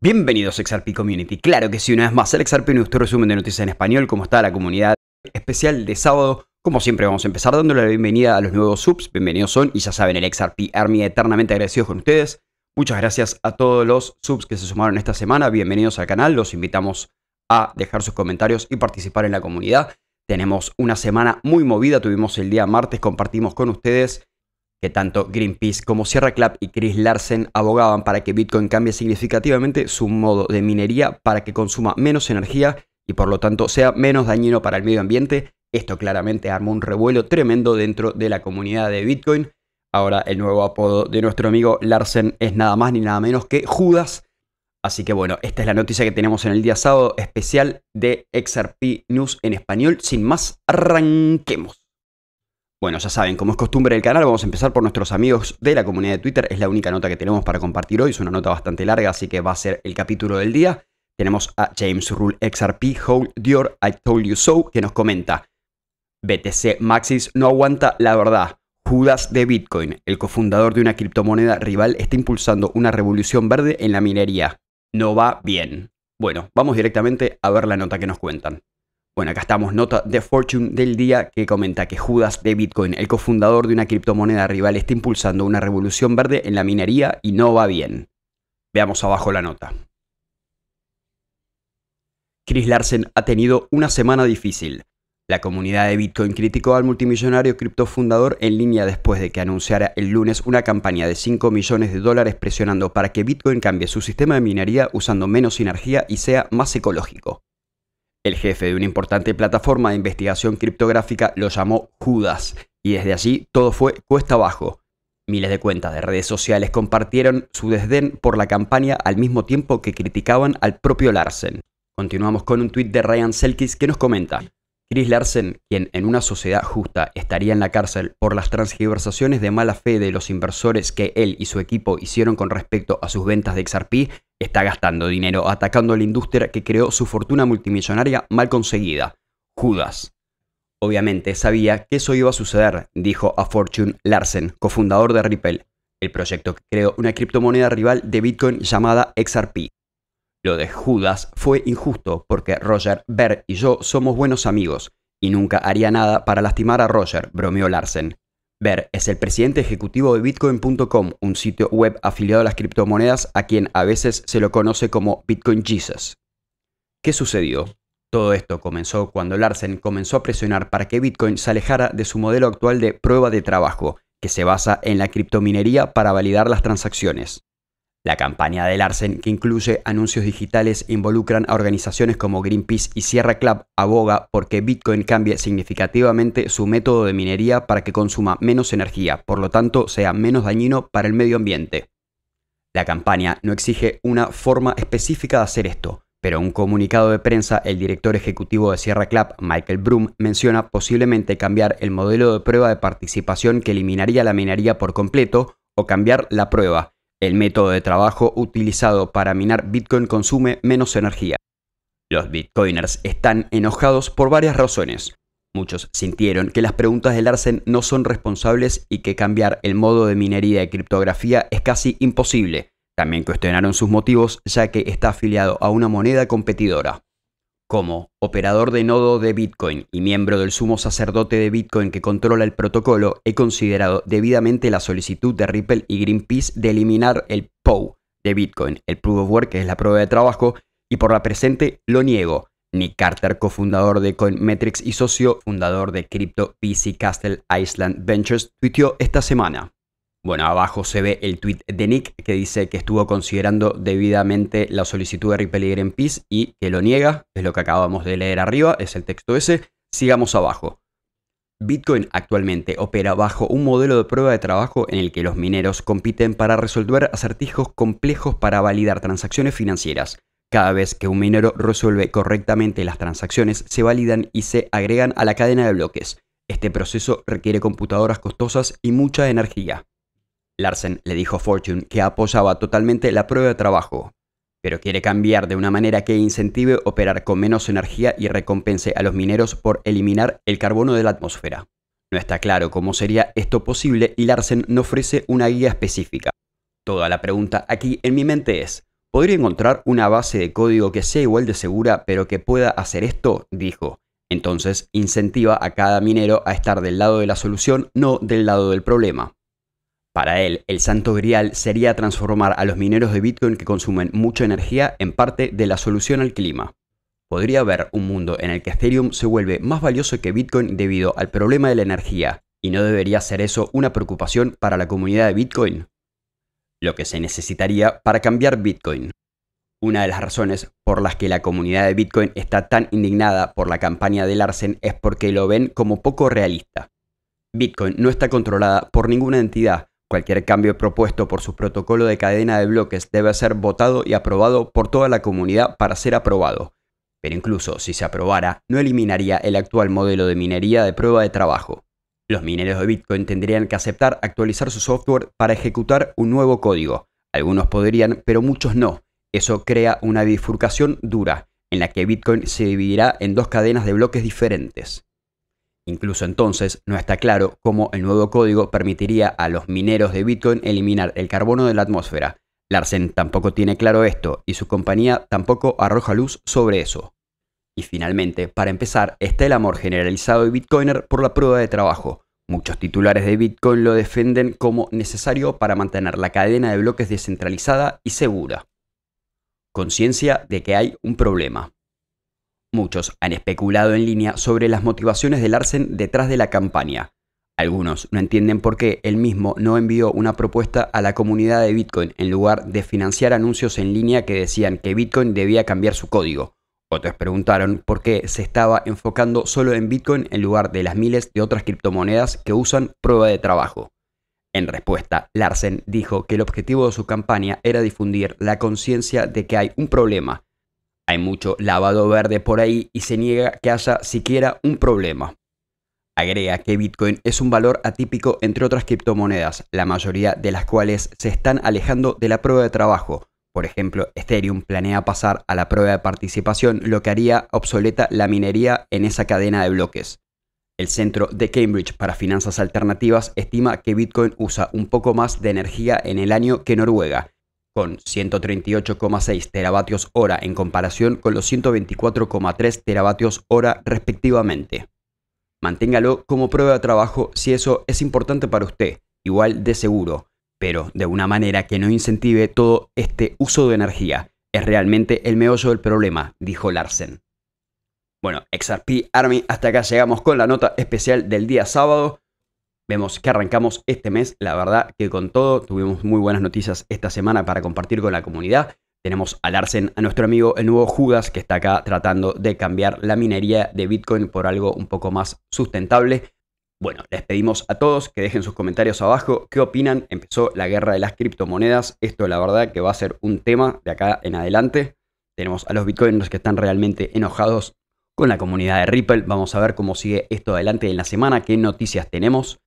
Bienvenidos a XRP Community. Claro que sí, una vez más, el XRP News, resumen de noticias en español, cómo está la comunidad especial de sábado. Como siempre, vamos a empezar dándole la bienvenida a los nuevos subs. Bienvenidos son, y ya saben, el XRP Army eternamente agradecidos con ustedes. Muchas gracias a todos los subs que se sumaron esta semana. Bienvenidos al canal. Los invitamos a dejar sus comentarios y participar en la comunidad. Tenemos una semana muy movida, tuvimos el día martes, compartimos con ustedes que tanto Greenpeace como Sierra Club y Chris Larsen abogaban para que Bitcoin cambie significativamente su modo de minería para que consuma menos energía y por lo tanto sea menos dañino para el medio ambiente. Esto claramente armó un revuelo tremendo dentro de la comunidad de Bitcoin. Ahora el nuevo apodo de nuestro amigo Larsen es nada más ni nada menos que Judas, Así que bueno, esta es la noticia que tenemos en el día sábado especial de XRP News en español. Sin más, arranquemos. Bueno, ya saben, como es costumbre del canal, vamos a empezar por nuestros amigos de la comunidad de Twitter. Es la única nota que tenemos para compartir hoy, es una nota bastante larga, así que va a ser el capítulo del día. Tenemos a James Rule XRP, Hold Dior, I Told You So, que nos comenta. BTC Maxis no aguanta la verdad. Judas de Bitcoin, el cofundador de una criptomoneda rival, está impulsando una revolución verde en la minería no va bien. Bueno, vamos directamente a ver la nota que nos cuentan. Bueno, acá estamos, nota de Fortune del día que comenta que Judas de Bitcoin, el cofundador de una criptomoneda rival, está impulsando una revolución verde en la minería y no va bien. Veamos abajo la nota. Chris Larsen ha tenido una semana difícil. La comunidad de Bitcoin criticó al multimillonario criptofundador en línea después de que anunciara el lunes una campaña de 5 millones de dólares presionando para que Bitcoin cambie su sistema de minería usando menos energía y sea más ecológico. El jefe de una importante plataforma de investigación criptográfica lo llamó Judas, y desde allí todo fue cuesta abajo. Miles de cuentas de redes sociales compartieron su desdén por la campaña al mismo tiempo que criticaban al propio Larsen. Continuamos con un tuit de Ryan Selkis que nos comenta, Chris Larsen, quien en una sociedad justa estaría en la cárcel por las transgiversaciones de mala fe de los inversores que él y su equipo hicieron con respecto a sus ventas de XRP, está gastando dinero atacando a la industria que creó su fortuna multimillonaria mal conseguida. Judas. Obviamente sabía que eso iba a suceder, dijo a Fortune Larsen, cofundador de Ripple, el proyecto que creó una criptomoneda rival de Bitcoin llamada XRP. Lo de Judas fue injusto porque Roger, Ver y yo somos buenos amigos y nunca haría nada para lastimar a Roger, bromeó Larsen. Ver es el presidente ejecutivo de Bitcoin.com, un sitio web afiliado a las criptomonedas a quien a veces se lo conoce como Bitcoin Jesus. ¿Qué sucedió? Todo esto comenzó cuando Larsen comenzó a presionar para que Bitcoin se alejara de su modelo actual de prueba de trabajo, que se basa en la criptominería para validar las transacciones. La campaña de Larsen, que incluye anuncios digitales, involucran a organizaciones como Greenpeace y Sierra Club, aboga porque Bitcoin cambie significativamente su método de minería para que consuma menos energía, por lo tanto sea menos dañino para el medio ambiente. La campaña no exige una forma específica de hacer esto, pero en un comunicado de prensa, el director ejecutivo de Sierra Club, Michael Broom, menciona posiblemente cambiar el modelo de prueba de participación que eliminaría la minería por completo o cambiar la prueba, el método de trabajo utilizado para minar Bitcoin consume menos energía. Los Bitcoiners están enojados por varias razones. Muchos sintieron que las preguntas del Larsen no son responsables y que cambiar el modo de minería y criptografía es casi imposible. También cuestionaron sus motivos ya que está afiliado a una moneda competidora como operador de nodo de Bitcoin y miembro del sumo sacerdote de Bitcoin que controla el protocolo, he considerado debidamente la solicitud de Ripple y Greenpeace de eliminar el POW de Bitcoin, el Proof of Work, que es la prueba de trabajo, y por la presente lo niego. Nick Carter, cofundador de Coinmetrics y socio fundador de Crypto PC Castle Island Ventures, tuiteó esta semana. Bueno, abajo se ve el tweet de Nick que dice que estuvo considerando debidamente la solicitud de Ripple en Peace y que lo niega, es lo que acabamos de leer arriba, es el texto ese. Sigamos abajo. Bitcoin actualmente opera bajo un modelo de prueba de trabajo en el que los mineros compiten para resolver acertijos complejos para validar transacciones financieras. Cada vez que un minero resuelve correctamente las transacciones, se validan y se agregan a la cadena de bloques. Este proceso requiere computadoras costosas y mucha energía. Larsen le dijo a Fortune que apoyaba totalmente la prueba de trabajo, pero quiere cambiar de una manera que incentive operar con menos energía y recompense a los mineros por eliminar el carbono de la atmósfera. No está claro cómo sería esto posible y Larsen no ofrece una guía específica. Toda la pregunta aquí en mi mente es, ¿podría encontrar una base de código que sea igual de segura pero que pueda hacer esto? dijo. Entonces incentiva a cada minero a estar del lado de la solución, no del lado del problema. Para él, el santo grial sería transformar a los mineros de Bitcoin que consumen mucha energía en parte de la solución al clima. Podría haber un mundo en el que Ethereum se vuelve más valioso que Bitcoin debido al problema de la energía, y no debería ser eso una preocupación para la comunidad de Bitcoin. Lo que se necesitaría para cambiar Bitcoin. Una de las razones por las que la comunidad de Bitcoin está tan indignada por la campaña de Larsen es porque lo ven como poco realista. Bitcoin no está controlada por ninguna entidad, Cualquier cambio propuesto por su protocolo de cadena de bloques debe ser votado y aprobado por toda la comunidad para ser aprobado. Pero incluso si se aprobara, no eliminaría el actual modelo de minería de prueba de trabajo. Los mineros de Bitcoin tendrían que aceptar actualizar su software para ejecutar un nuevo código. Algunos podrían, pero muchos no. Eso crea una bifurcación dura, en la que Bitcoin se dividirá en dos cadenas de bloques diferentes. Incluso entonces no está claro cómo el nuevo código permitiría a los mineros de Bitcoin eliminar el carbono de la atmósfera. Larsen tampoco tiene claro esto y su compañía tampoco arroja luz sobre eso. Y finalmente, para empezar, está el amor generalizado de Bitcoiner por la prueba de trabajo. Muchos titulares de Bitcoin lo defienden como necesario para mantener la cadena de bloques descentralizada y segura. Conciencia de que hay un problema. Muchos han especulado en línea sobre las motivaciones de Larsen detrás de la campaña. Algunos no entienden por qué él mismo no envió una propuesta a la comunidad de Bitcoin en lugar de financiar anuncios en línea que decían que Bitcoin debía cambiar su código. Otros preguntaron por qué se estaba enfocando solo en Bitcoin en lugar de las miles de otras criptomonedas que usan prueba de trabajo. En respuesta, Larsen dijo que el objetivo de su campaña era difundir la conciencia de que hay un problema hay mucho lavado verde por ahí y se niega que haya siquiera un problema. Agrega que Bitcoin es un valor atípico entre otras criptomonedas, la mayoría de las cuales se están alejando de la prueba de trabajo. Por ejemplo, Ethereum planea pasar a la prueba de participación, lo que haría obsoleta la minería en esa cadena de bloques. El Centro de Cambridge para Finanzas Alternativas estima que Bitcoin usa un poco más de energía en el año que Noruega, con 138,6 teravatios hora en comparación con los 124,3 teravatios hora respectivamente. Manténgalo como prueba de trabajo si eso es importante para usted, igual de seguro, pero de una manera que no incentive todo este uso de energía. Es realmente el meollo del problema, dijo Larsen. Bueno, XRP Army, hasta acá llegamos con la nota especial del día sábado. Vemos que arrancamos este mes, la verdad que con todo, tuvimos muy buenas noticias esta semana para compartir con la comunidad. Tenemos a Larsen, a nuestro amigo el nuevo Judas, que está acá tratando de cambiar la minería de Bitcoin por algo un poco más sustentable. Bueno, les pedimos a todos que dejen sus comentarios abajo. ¿Qué opinan? Empezó la guerra de las criptomonedas. Esto la verdad que va a ser un tema de acá en adelante. Tenemos a los bitcoiners que están realmente enojados con la comunidad de Ripple. Vamos a ver cómo sigue esto adelante en la semana, qué noticias tenemos.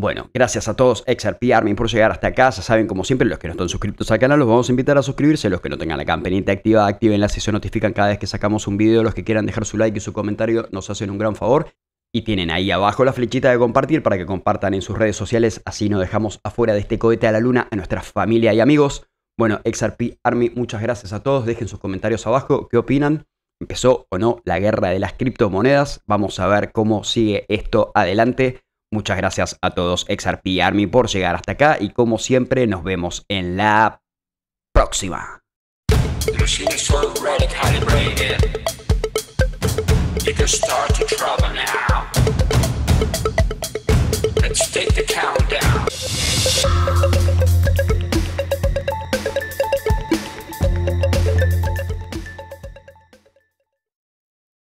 Bueno, gracias a todos XRP Army por llegar hasta acá. Ya saben, como siempre, los que no están suscritos al canal los vamos a invitar a suscribirse. Los que no tengan la campanita activa, activen la se notifican cada vez que sacamos un video. Los que quieran dejar su like y su comentario nos hacen un gran favor. Y tienen ahí abajo la flechita de compartir para que compartan en sus redes sociales. Así no dejamos afuera de este cohete a la luna a nuestra familia y amigos. Bueno, XRP Army, muchas gracias a todos. Dejen sus comentarios abajo. ¿Qué opinan? ¿Empezó o no la guerra de las criptomonedas? Vamos a ver cómo sigue esto adelante. Muchas gracias a todos XRP Army por llegar hasta acá y como siempre nos vemos en la próxima.